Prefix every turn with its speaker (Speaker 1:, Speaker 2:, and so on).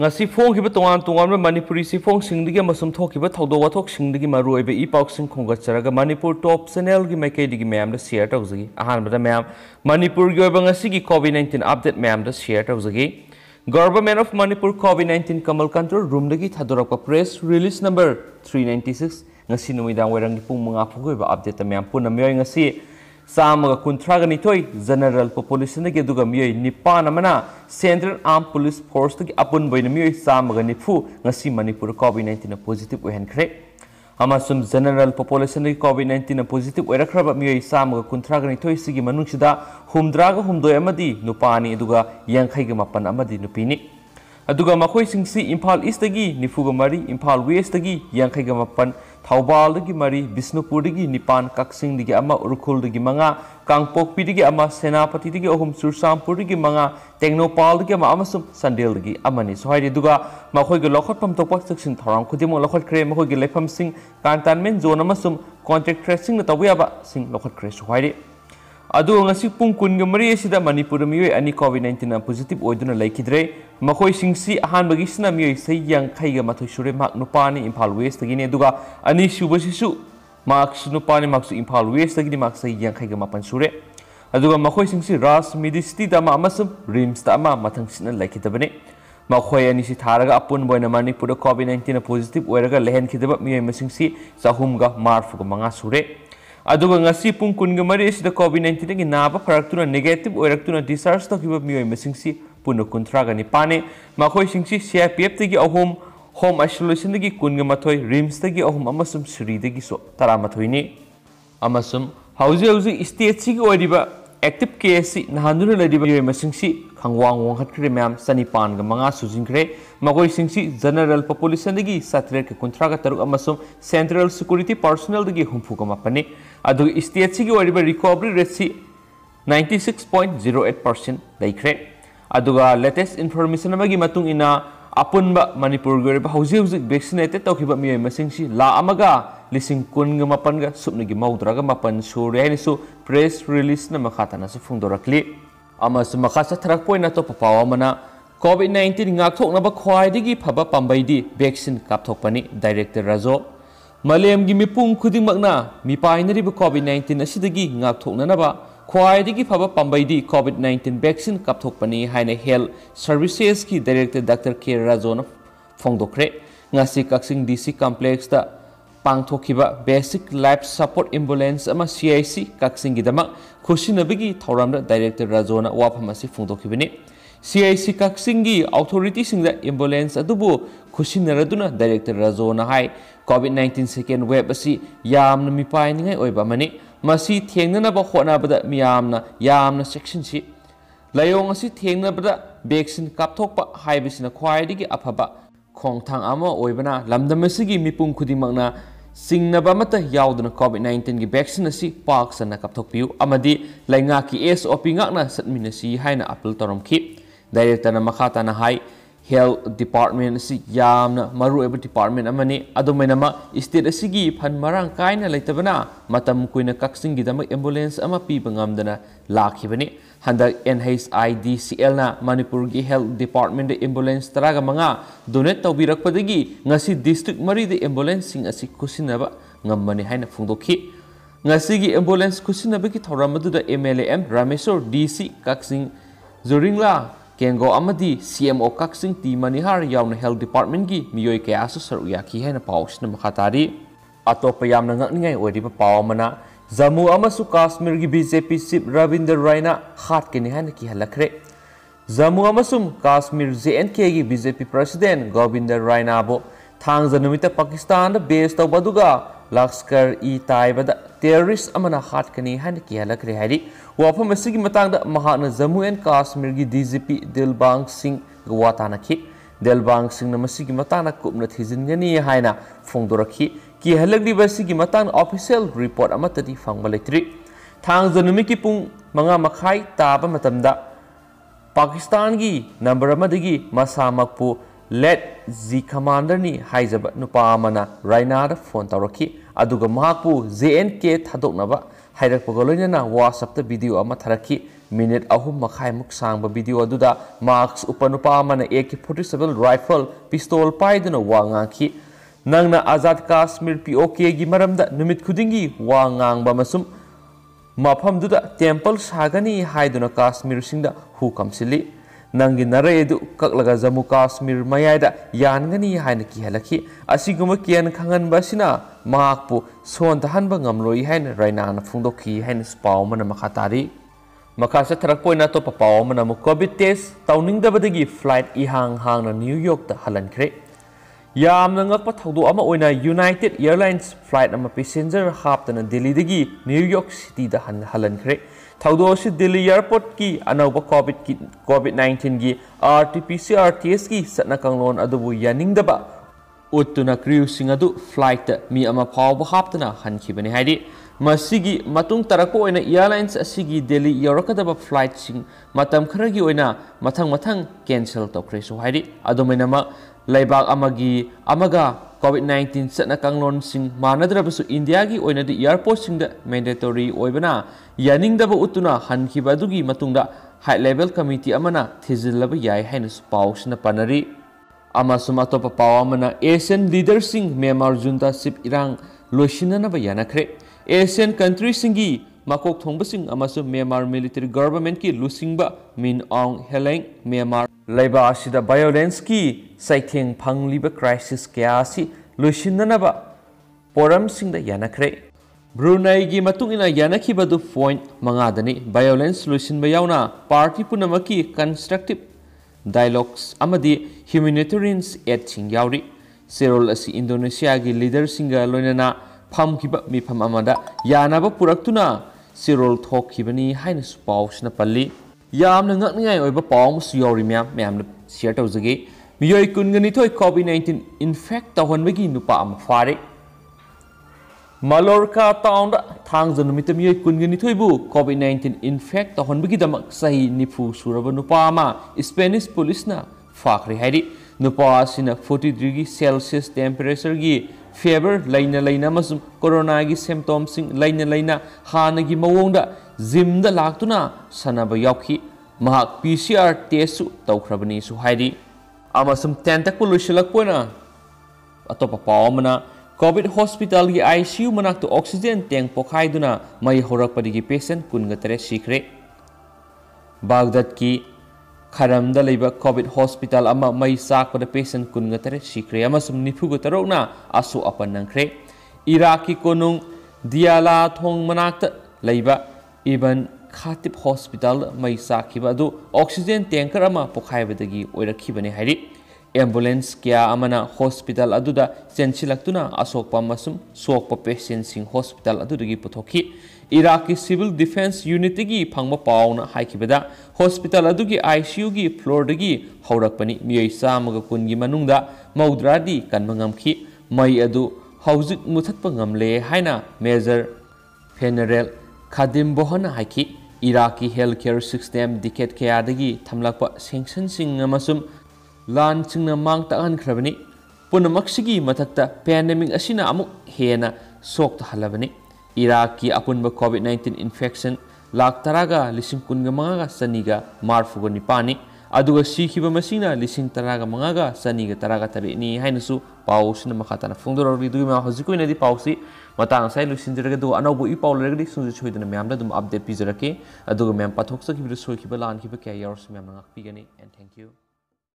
Speaker 1: ngasi phong hiba tongan tongan ma manipuri si phong singdi ge masum thok hiba thodo wa thok singdi ge maru ebe e pauk sing khonga chara ga manipur top channel gi meke di gi mem da share tau zagi ahan ba mem manipur ge ba ngasi gi covid 19 update mem da share tau zagi government of manipur covid 19 kamal control room da gi thadora ka press release number 396 ngasi numidang werang gi pung manga phugoi ba update mem pun na meyoi ngasi ꯆꯥꯝꯃꯒ ꯀꯨꯟꯊ꯭ꯔꯥꯒ ꯅꯤꯊꯣꯏ general ꯄꯣꯄꯨꯂꯦꯁꯟꯗꯒꯤ ꯑꯗꯨꯒ ꯃꯤꯑꯣꯏ ꯅꯤꯄꯥꯟ ꯑꯃꯅ central ꯑꯥꯔꯝ police ꯐꯣꯔꯁꯇꯒꯤ ꯑꯄꯨꯟꯕ ꯑꯣꯏꯅ ꯃꯤꯑꯣꯏ ꯆꯥꯝꯃꯒ ꯅꯤꯐꯨ ꯉꯁꯤ ꯃꯅꯤꯄꯨꯔ ꯀꯣꯚꯤꯠ ꯅꯥꯏꯟꯇꯤꯟꯅ ꯄꯣꯖꯤꯇꯤꯚ ꯑꯣꯏꯍꯟꯈ꯭ꯔꯦ ꯑꯃꯁꯨꯡ ꯖꯦꯅꯔꯦꯜ ꯄꯣꯄꯨꯂꯦꯁꯟꯗꯒꯤ ꯀꯣꯚꯤꯠ ꯅꯥꯏꯟꯇꯤꯟꯅ ꯄꯣꯖꯤꯇꯤꯚ ꯑꯣꯏꯔꯛꯈ꯭ꯔꯕ ꯃꯤꯑꯣꯏ ꯆꯥꯝꯃꯒ ꯀꯨꯟꯊ꯭ꯔꯥꯒ ꯅꯤꯊꯣꯏ ꯁꯤꯒꯤ ꯃꯅꯨꯡꯁꯤꯗ ꯍꯨꯝꯗ꯭ꯔꯥꯒ ꯍꯨꯝꯗꯣꯏ ꯑꯃꯗꯤ ꯅꯨꯄꯥꯅꯤ ꯑꯗꯨꯒ ꯌꯥꯡꯈꯩꯒ ꯃꯥꯄꯟ ꯑꯃꯗꯤ ꯅꯨꯄꯤꯅꯤ ꯑꯗꯨꯒ ꯃꯈꯣꯏꯁꯤꯡꯁꯤ ꯏꯝꯐꯥꯜ ꯏꯁꯇꯒꯤ ꯅꯤꯐꯨꯒ ꯃꯔꯤ ꯏꯝꯐꯥꯜ ꯋꯦꯁꯇꯒꯤ ꯌꯥꯡꯈꯩꯒ ꯃꯥꯄꯟ थौबालदगी मरी बिष्णुपुरदगी निपान कक्सिंगदगी अमा उरखुलदगी मंगा कांगपोकपीदगी अमा सेनापतिदगी अहुम सुरसामपुरदगी मंगा टेक्नोपालदगी अमा अमसुम संडेलदगी अमनि सोहायदि दुगा मखोयगी लखोटपम जोन अमसुम ट्रेसिंग तबयाबा सिंग लखोटख्रे ಅದು ngasi pung kun ga mari sida manipur mi ani covid 19 na positive oiduna laikidre makhoi singsi ahan bagi sna mi yoi sei yang khai ga mathoi shure mak nupani impal west gi ne duga ani subasi su mak nupani marks imphal west gi ni mak sei yang khai ga mapan shure aduga sing si ras midisiti da ma amasum rims da ma mathang sina laikidabane ꯃꯈꯣꯏ ꯑꯅꯤꯁꯤ ꯊꯥꯔꯒ ꯑꯄꯨꯟꯕ positif ꯃꯅꯤꯄꯨꯔꯗ COVID ꯅꯥꯏꯟꯇꯤꯟꯅ positive ꯑꯣꯏꯔꯒ ꯂꯩꯍꯟꯈꯤꯗꯕ ꯃꯤꯑꯣꯏ ga ꯆꯍꯨꯝꯒ ꯃꯥꯔꯐꯨꯒ manga sure अगर ngasi pung kun ga mari sida covid 19 gi naba farak negative oirak tuna discharge to kiba mioi masing si puna kuntra ga ni pane ma khoi sing si cpf te gi ahom home isolation de gi kun ga mathoi rims te gi ahom amasum sri de gi so tara mathoi ni amasum hauzi hauzi state si gi oiriba active case si nahandu le diba mioi masing si खंगवांग वंखट्रे मैम चनीपान मंगा सूजिंग्रे मगोसी general population सत्रह कुंथ्रा तरुक सेंट्रल सिक्योरिटी पर्सनल हूफूग मपने स्टेट की रिकवरी रेट से ninety six point zero eight percent लेख्रे लेटेस्ट इन्फॉर्मेशन अपुनब मनपुर वैक्सीनेटेड तौब मई लाग लिंग कुन मपन सूपनी मौद्रग मपन सूरे प्रेस रिलीज रिलीस मखा तना फोंदोरली पोना कोविड नाइन्टीनोक्ना खाई फब पाबी वैक्सीन काटोपनी डायरेक्टर राजो मलम की मपू खुदनाविड नाइन्टीन ख्वाई फब पाबी कोविड नाइन्टीन वैक्सीन का है हेल्थ सर्विसेस की director doctor K Rajon फोंदे कक्सी DC कम्प्लेक्सद ꯄꯥꯡꯊꯣꯛꯈꯤꯕ ꯕꯦꯁꯤꯛ ꯂꯥꯏꯐ ꯁꯄꯣꯔꯠ ꯑꯦꯝꯕꯨꯂꯦꯟꯁ ꯑꯃ ꯁꯤ ꯑꯥꯏ ꯁꯤ ꯀꯛꯆꯤꯡꯒꯤꯗꯃꯛ ꯈꯨꯠꯁꯤꯟꯅꯕꯒꯤ ꯊꯧꯔꯝꯗ ꯗꯥꯏꯔꯦꯛꯇꯔ ꯔꯥꯖꯣꯅ ꯋꯥꯐꯝ ꯑꯁꯤ ꯐꯣꯡꯗꯣꯛꯈꯤꯕꯅꯤ ꯁꯤ ꯑꯥꯏ ꯁꯤ ꯀꯛꯆꯤꯡꯒꯤ ꯑꯣꯊꯣꯔꯤꯇꯤꯁꯤꯡꯗ ꯑꯦꯝꯕꯨꯂꯦꯟꯁ ꯑꯗꯨꯕꯨ ꯈꯨꯠꯁꯤꯟꯅꯔꯗꯨꯅ ꯗꯥꯏꯔꯦꯛꯇꯔ ꯔꯥꯖꯣꯅ ꯍꯥꯏ ꯀꯣꯚꯤꯗ ꯅꯥꯏꯟꯇꯤꯟ ꯁꯦꯀꯦꯟ ꯋꯦꯕ ꯑꯁꯤ ꯌꯥꯝꯅ ꯃꯤꯄꯥꯏꯅꯤꯡꯉꯥꯏ ꯑꯣꯏꯕ ꯑꯃꯅꯤ ꯃꯁꯤ ꯊꯦꯡꯅꯅꯕ ꯍꯣꯠꯅꯕꯗ ꯃꯤꯌꯥꯝꯅ ꯌꯥꯝꯅ ꯆꯦꯛꯁꯤꯟꯁꯤ ꯂꯥꯏꯑꯣꯡ ꯑꯁꯤ ꯊꯦꯡꯅꯕꯗ ꯚꯦꯛꯁꯤꯟ ꯀꯥꯞꯊꯣꯛꯄ ꯍꯥꯏꯕꯁꯤꯅ ꯈ꯭ꯋꯥꯏꯗꯒꯤ ꯑꯐꯕ ꯈꯣꯡꯊꯥꯡ ꯑꯃ ꯑꯣꯏꯕꯅ ꯂꯝꯗꯝ ꯑꯁꯤꯒꯤ ꯃꯤꯄꯨꯝ ꯈꯨꯗꯤꯡꯃꯛꯅ ꯆꯤꯡꯅꯕ ꯑꯃꯠꯇ ꯌꯥꯎꯗꯅ ꯀꯣꯚꯤꯠ ꯅꯥꯏꯟꯇꯤꯟꯒꯤ ꯚꯦꯛꯁꯤꯟ ꯑꯁꯤ ꯄꯥꯛ ꯁꯟꯅ ꯀꯥꯞꯊꯣꯛꯄꯤꯌꯨ ꯑꯃꯗꯤ ꯂꯩꯉꯥꯛꯀꯤ ꯑꯦꯁ ꯑꯣ ꯄꯤ ꯉꯥꯛꯅ ꯆꯠꯃꯤꯟꯅꯁꯤ ꯍꯥꯏꯅ ꯑꯥꯄꯤꯜ ꯇꯧꯔꯝꯈꯤ ꯗꯥꯏꯔꯦꯛꯇꯔꯅ ꯃꯈꯥ ꯇꯥꯅ ꯍꯥꯏ health department si yamna maru eba department amani adomainama state asigi phan marang kaina leitabana matam kuina kaksing gidamak ambulance ama pi bangamdana lakhibani handak NHIDCL na Manipur gi health department de ambulance taraga manga donate tawbirakpadagi ngasi district mari de ambulance sing asi kusinaba ngammani haina phungdokhi ngasigi ambulance kusinaba ki thoram madu da MLM M kak DC kaksing lah ꯀꯦꯡꯒꯣ ꯑꯃꯗꯤ C M O ꯀꯛꯆꯤꯡ ꯇꯤ ꯃꯅꯤꯍꯥꯔ ꯌꯥꯎꯅ health ꯗꯤꯄꯥꯔꯠꯃꯦꯟꯒꯤ ꯃꯤꯑꯣꯏ ꯀꯌꯥꯁꯨ ꯁꯔꯨꯛ ꯌꯥꯈꯤ ꯍꯥꯏꯅ ꯄꯥꯎꯁꯤꯅ ꯃꯈꯥ ꯇꯥꯔꯤ ꯑꯇꯣꯞꯄ ꯌꯥꯝꯅ ꯉꯛꯅꯤꯡꯉꯥꯏ ꯑꯣꯏꯔꯤꯕ ꯄꯥꯎ ꯑꯃꯅ ꯖꯃꯨ ꯑꯃꯁꯨꯡ ꯀꯥꯁꯃꯤꯔꯒꯤ ꯕꯤ ꯖꯦ ꯄꯤ ꯆꯤꯞ ꯔꯕꯤꯟꯗꯔ ꯔꯥꯏꯅ ꯍꯥꯠꯀꯅꯤ ꯍꯥꯏꯅ ꯀꯤꯍꯜꯂꯛꯈ꯭ꯔꯦ ꯖꯃꯨ ꯑꯃꯁꯨꯡ ꯀꯥꯁꯃꯤꯔ ꯖꯦ ꯑꯦꯟ ꯀꯦꯒꯤ ꯕꯤ ꯖꯦ ꯄꯤ ꯄ꯭ꯔꯁꯤꯗꯦꯟ ꯒꯣꯕꯤꯟꯗ ꯔꯥꯏꯅꯥꯕꯨ ꯊꯥꯡꯖ ꯅꯨꯃꯤꯠꯇ ꯄꯥꯀꯤꯁꯇꯥꯟꯗ ꯕꯦꯁ ꯇꯧꯕ ꯑꯗꯨꯒ लश्कर इ ताइबद टेररिस्ट अमना हाटकनी हैन कियालखरे हैरी वफम इसकी मतांग द महान जम्मू एंड काश्मीर की डीजीपी दिलबांग सिंह गवातानखी दिलबांग सिंह नमसी मताना कुपन थीजिनगनी हैना फोंदोरखी कि हलगलीबसी की मतांग ऑफिशियल रिपोर्ट अमतदी फंगबलेत्री थांग जनुमी की पुंग मंगा मखाई ताब मतमदा पाकिस्तान की नंबर अमदगी मसामकपु ꯂꯦꯠ ꯖꯤ ꯀꯃꯥꯟꯗꯔꯅꯤ ꯍꯥꯏꯖꯕ ꯅꯨꯄꯥ ꯑꯃꯅ ꯔꯥꯏꯅꯥꯗ ꯐꯣꯟ ꯇꯧꯔꯛꯈꯤ ꯑꯗꯨꯒ ꯃꯍꯥꯛꯄꯨ ꯖꯦ ꯑꯦꯟ ꯀꯦ ꯊꯥꯗꯣꯛꯅꯕ ꯍꯥꯏꯔꯛꯄꯒ ꯂꯣꯏꯅꯅ ꯋꯥꯆꯞꯇ ꯚꯤꯗꯤꯑꯣ ꯑꯃ ꯊꯥꯔꯛꯈꯤ ꯃꯤꯅꯤꯠ ꯑꯍꯨꯝ ꯃꯈꯥꯏꯃꯨꯛ ꯁꯥꯡꯕ ꯚꯤꯗꯤꯑꯣ ꯑꯗꯨꯗ ꯃꯥꯛꯁ ꯎꯞꯄ ꯅꯨꯄꯥ ꯑꯃꯅ A K forty seven rifle pistol ꯄꯥꯏꯗꯨꯅ ꯋꯥ ꯉꯥꯡꯈꯤ ꯅꯪꯅ ꯑꯖꯥꯗ ꯀꯥꯁꯃꯤꯔ ꯄꯤ ꯑꯣ ꯀꯦꯒꯤ ꯃꯔꯝꯗ ꯅꯨꯃꯤꯠ ꯈꯨꯗꯤꯡꯒꯤ ꯋꯥ ꯉꯥꯡꯕ ꯑꯃꯁꯨꯡ ꯃꯐꯝꯗꯨꯗ ꯇꯦꯝꯄꯜ ꯁꯥꯒꯅꯤ ꯍꯥꯏꯗꯨꯅ ꯀꯥꯁꯃꯤꯔꯁꯤꯡꯗ ꯍꯨ ꯀꯝꯁꯤꯜꯂꯤ नङgगि नaरe eदu kak लga zmu kaशमir मaयाइd यaनgaनi hayna kiहलkी aसि kुमa kiyaनkagaन बa सिनa makpu sunt haनबa ngaमlu i haैna reinानa फungdोki haैna spamna मkhाtाri मakा सेtaरk पuiना तोpa pाmaनamu कobiडटेst तौनिndaबa daगi फलाiट ihaङghाngनa n्ूyokd haलaनkaरे ꯌꯥꯝꯅ ꯉꯛꯄ ꯊꯧꯗꯣꯛ ꯑꯃ ꯑꯣꯏꯅ ꯌꯨꯅꯥꯏꯇꯦꯗ ꯏꯌꯔꯂꯥꯏꯟꯁ ꯐ꯭ꯂꯥꯏꯠ ꯑꯃ ꯄꯦꯁꯦꯟꯖꯔ ꯍꯥꯞꯇꯅ ꯗꯤꯜꯂꯤꯗꯒꯤ ꯅ꯭ꯌꯨ ꯌꯣꯔꯛ ꯁꯤꯇꯤꯗ ꯍꯜꯍꯟꯈ꯭ꯔꯦ ꯊꯧꯗꯣꯛ ꯑꯁꯤ ꯗꯤꯜꯂꯤ ꯏꯌꯔꯄꯣꯔꯠꯀꯤ ꯑꯅꯧꯕ ꯀꯣꯚꯤꯗꯀꯤ ꯀꯣꯚꯤꯗ ꯅꯥꯏꯟꯇꯤꯟꯒꯤ R T P C R T ꯑꯦꯁꯀꯤ ꯆꯠꯅ ꯀꯥꯡꯂꯣꯟ ꯑꯗꯨꯕꯨ ꯌꯥꯅꯤꯡꯗꯕ ꯎꯠꯇꯨꯅ ꯀ꯭ꯔꯤꯌꯨꯁꯤꯡ ꯑꯗꯨ ꯐ꯭ꯂꯥꯏꯠꯇ ꯃꯤ ꯑꯃ ꯐꯥꯎꯕ ꯍꯥꯞꯇꯨꯅ ꯍꯟꯈꯤꯕꯅꯤ ꯍꯥꯏꯗꯤ ꯃꯁꯤꯒꯤ ꯃꯇꯨꯡ ꯇꯥꯔꯛꯄ ꯑꯣꯏꯅ ꯏꯌꯔꯂꯥꯏꯟꯁ ꯑꯁꯤꯒꯤ ꯗꯦꯜꯂꯤ ꯌꯧꯔꯛꯀꯗꯕ ꯐ꯭ꯂꯥꯏꯠꯁꯤꯡ ꯃꯇꯝ ꯈꯔꯒꯤ ꯑꯣꯏꯅ ꯃꯊꯪ ꯃꯊꯪ ꯀꯦꯟꯁꯦꯜ ꯇꯧꯈ꯭ꯔꯦꯁꯨ ꯍꯥꯏꯔꯤ ꯑꯗꯨꯃꯥꯏꯅꯃꯛ लेबाग अमगी अमगा covid 19 sat na kanglon sing manadra basu india gi oina di airport sing da mandatory oibana yaning da ba utuna hanki ba dugi matungda high level committee amana thizilaba yai haina spau sina panari amasuma to pa pawa mana asian leader sing myanmar junta sip irang loisinana ba yana khre asian country sing gi makok thongba sing amasu myanmar military government ki lusingba min ong heleng myanmar ꯂꯩꯕꯥꯛ ꯑꯁꯤꯗ ꯚꯥꯌꯣꯂꯦꯟꯁꯀꯤ ꯆꯩꯊꯦꯡ ꯐꯪꯂꯤꯕ crisis ꯀꯌꯥ ꯑꯁꯤ ꯂꯣꯏꯁꯤꯟꯅꯅꯕ ꯄꯣꯔꯝꯁꯤꯡꯗ ꯌꯥꯅꯈ꯭ꯔꯦ ꯕ꯭ꯔꯨꯅꯩꯒꯤ ꯃꯇꯨꯡꯏꯟꯅ ꯌꯥꯅꯈꯤꯕꯗꯨ point ꯃꯉꯥꯗꯅꯤ violence ꯂꯣꯏꯁꯤꯟꯕ ꯌꯥꯎꯅ party ꯄꯨꯝꯅꯃꯛꯀꯤ ꯀꯟꯁꯇ꯭ꯔꯛꯇꯤꯞ ꯗꯥꯏꯂꯣꯛꯁ ꯑꯃꯗꯤ ꯍ꯭ꯌꯨꯃꯤꯅꯤꯇꯔꯤꯌꯟꯁ ꯑꯦꯗꯁꯤꯡ ꯌꯥꯎꯔꯤ ꯆꯦꯔꯣꯜ ꯑꯁꯤ ꯏꯟꯗꯣꯅꯦꯁꯤꯌꯥꯒꯤ ꯂꯤꯗꯔꯁꯤꯡꯒ ꯂꯣꯏꯅꯅ ꯐꯝꯈꯤꯕ ꯃꯤꯐꯝ ꯑꯃꯗ ꯌꯥꯅꯕ ꯄꯨꯔꯛꯇꯨꯅ ꯆꯦꯔꯣꯜ ꯊꯣꯛꯈꯤꯕꯅꯤ ꯍꯥꯏꯅꯁꯨ ꯄꯥꯎꯁꯤꯅ ꯄꯜꯂꯤ yamna ngak ngai oi ba pom siyori myam myam share tau zagi miyoi kun gani thoi covid 19 infect ta hon bagi nupa am phare Mallorca town da thang jan numita miyoi kun gani thoi bu covid 19 infect ta hon bagi damak sahi nifu suraba nupa ma Spanish police na fakri hairi नुपासीन forty degree Celsius temperature की fever line line corona की symptom line line हाने की मौंग gym लातुना सनब यौखी महक P C R test तौख्रबनी टेंटक लुसलपोना अतोप पावना कोविड हॉस्पिटल की आई सी यू मनाक्त ऑक्सीजन टैंक पोखाई मई हौरपदी पेसेंट कुनग तरह सीख्रे बागदत की ಖರಂದ ಕೋವಿಡ್ ಹಾಸ್ಪಿಟಲ್ ಹೋಸ್ತಲ್ಮಾ ಮೈ ಚಾ ಪೇಸೆ ಕೂತ ತರೇಟ್ ಸಿಖ್ರೆ ನಿಫೂ ತರಕ್ ಅಶೋಪ ನೆ ಇರಾ ಕೋನು ದಿಲಾಥ ಮನತ ಇಬನ್ ಖಾತಿ ಹೋಸ್ತಲ್ ಮೈ ಚಾ ಅದು ಪೊಖಾಯಬದಗಿ ತೇಕರ್ ಹೈರಿ एम्बुलेंस क्या अमना हॉस्पिटल अदुदा चेंचिलक्तुना अशोक अमसुम सोक पेशेंट सिंह हॉस्पिटल अदुदगी पुथोकी इराकी सिविल डिफेंस यूनिट की फंगम पाउन हाइकिबदा हॉस्पिटल अदुगी आईसीयू की फ्लोर दगी हौरकपनी मियोय सामग कुनगी मनुंगदा मौद्रादी कनमंगमखी मई अदु हौजिक मुथतप ngamle haina major general khadim bohana haiki iraki healthcare system decade kya dagi thamlakpa sanction sing amasum ꯂꯥꯟꯁꯤꯡꯅ ꯃꯥꯡ ꯇꯥꯛꯍꯟꯈ꯭ꯔꯕꯅꯤ ꯄꯨꯝꯅꯃꯛꯁꯤꯒꯤ ꯃꯊꯛꯇ ꯄꯦꯟꯗꯦꯃꯤꯛ ꯑꯁꯤꯅ ꯑꯃꯨꯛ ꯍꯦꯟꯅ ꯁꯣꯛꯇꯍꯜꯂꯕꯅꯤ ꯏꯔꯥꯛꯀꯤ ꯑꯄꯨꯟꯕ ꯀꯣꯚꯤꯗ ꯅꯥꯏꯟꯇꯤꯟ ꯏꯟꯐꯦꯛꯁꯟ ꯂꯥꯛ ꯇꯔꯥꯒ ꯂꯤꯁꯤꯡ ꯀꯨꯟꯒ ꯃꯉꯥꯒ ꯆꯅꯤꯒ ꯃꯥꯔꯐꯨꯒ ꯅꯤꯄꯥꯜꯅꯤ ꯑꯗꯨꯒ ꯁꯤꯈꯤꯕ ꯃꯁꯤꯅ ꯂꯤꯁꯤꯡ ꯇꯔꯥꯒ ꯃꯉꯥꯒ ꯆꯅꯤꯒ ꯇꯔꯥꯒ ꯇꯔꯦꯠꯅꯤ ꯍꯥꯏꯅꯁꯨ ꯄꯥꯎꯁꯤꯅ ꯃꯈꯥ ꯇꯥꯅ ꯐꯣꯡꯗꯣꯔꯛꯂꯤ ꯑꯗꯨꯒꯤ ꯃꯌꯥꯝ ꯍꯧꯖꯤꯛꯀꯤ ꯑꯣꯏꯅꯗꯤ ꯄꯥꯎꯁꯤ ꯃꯇꯥꯡ ꯉꯁꯥꯏ ꯂꯣꯏꯁꯤꯟꯖꯔꯒ ꯑꯗꯨꯒ ꯑꯅꯧꯕ ꯏ ꯄꯥꯎ ꯂꯩꯔꯒꯗꯤ ꯁꯨꯡꯁꯣꯏ ꯁꯣꯏꯗꯅ ꯃꯌꯥꯝꯗ ꯑꯗꯨꯝ ꯑꯞꯗꯦꯠ ꯄꯤꯖꯔꯛꯀꯦ ꯑꯗꯨꯒ ꯃꯌꯥꯝ ꯄꯥꯊꯣꯛꯆꯈꯤꯕꯗ ꯁꯣꯏꯈꯤꯕ ꯂꯥꯟꯈꯤꯕ ꯀꯌꯥ ꯌꯥꯎꯔꯁꯨ ꯃꯌꯥꯝꯅ ꯉꯥꯛꯄꯤꯒꯅꯤ ꯑꯦꯟ ꯊꯦꯡꯛ ꯌꯨ